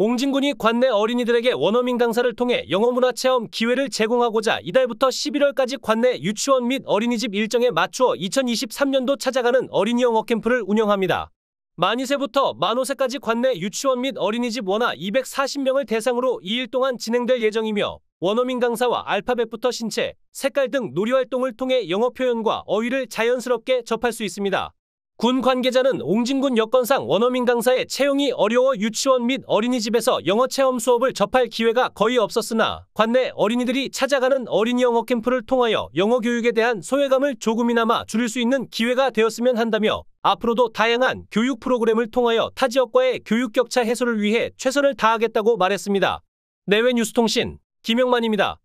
옹진군이 관내 어린이들에게 원어민 강사를 통해 영어문화 체험 기회를 제공하고자 이달부터 11월까지 관내 유치원 및 어린이집 일정에 맞추어 2023년도 찾아가는 어린이 영어 캠프를 운영합니다. 만 2세부터 만 5세까지 관내 유치원 및 어린이집 원화 240명을 대상으로 2일 동안 진행될 예정이며 원어민 강사와 알파벳부터 신체, 색깔 등 놀이활동을 통해 영어 표현과 어휘를 자연스럽게 접할 수 있습니다. 군 관계자는 옹진군 여건상 원어민 강사의 채용이 어려워 유치원 및 어린이집에서 영어 체험 수업을 접할 기회가 거의 없었으나 관내 어린이들이 찾아가는 어린이 영어 캠프를 통하여 영어 교육에 대한 소외감을 조금이나마 줄일 수 있는 기회가 되었으면 한다며 앞으로도 다양한 교육 프로그램을 통하여 타 지역과의 교육 격차 해소를 위해 최선을 다하겠다고 말했습니다. 내외 뉴스통신 김영만입니다.